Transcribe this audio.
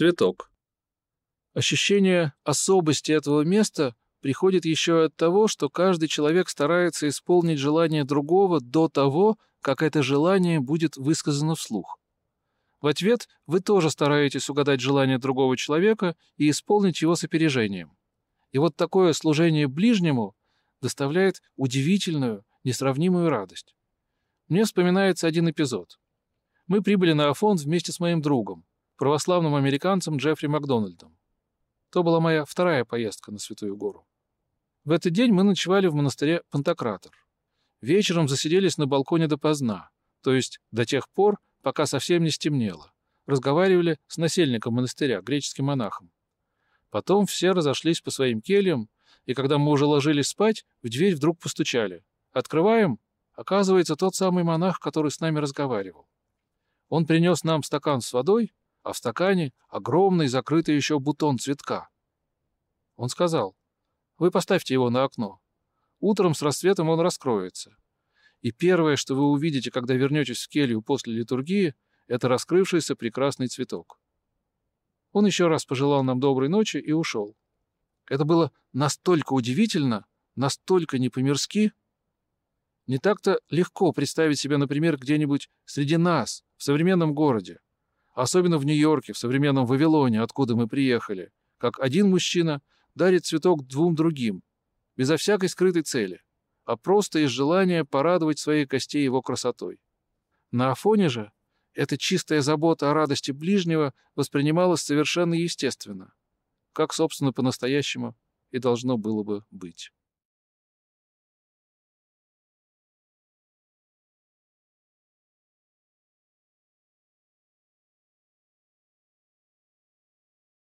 цветок. Ощущение особости этого места приходит еще от того, что каждый человек старается исполнить желание другого до того, как это желание будет высказано вслух. В ответ вы тоже стараетесь угадать желание другого человека и исполнить его с опережением. И вот такое служение ближнему доставляет удивительную, несравнимую радость. Мне вспоминается один эпизод. Мы прибыли на Афон вместе с моим другом православным американцем Джеффри Макдональдом. То была моя вторая поездка на Святую Гору. В этот день мы ночевали в монастыре Пантократор. Вечером засиделись на балконе допоздна, то есть до тех пор, пока совсем не стемнело. Разговаривали с насельником монастыря, греческим монахом. Потом все разошлись по своим кельям, и когда мы уже ложились спать, в дверь вдруг постучали. Открываем, оказывается, тот самый монах, который с нами разговаривал. Он принес нам стакан с водой, а в стакане огромный закрытый еще бутон цветка. Он сказал, «Вы поставьте его на окно. Утром с рассветом он раскроется. И первое, что вы увидите, когда вернетесь в келью после литургии, это раскрывшийся прекрасный цветок». Он еще раз пожелал нам доброй ночи и ушел. Это было настолько удивительно, настолько не по Не так-то легко представить себя, например, где-нибудь среди нас, в современном городе. Особенно в Нью-Йорке, в современном Вавилоне, откуда мы приехали. Как один мужчина дарит цветок двум другим, безо всякой скрытой цели, а просто из желания порадовать своих гостей его красотой. На Афоне же эта чистая забота о радости ближнего воспринималась совершенно естественно, как, собственно, по-настоящему и должно было бы быть.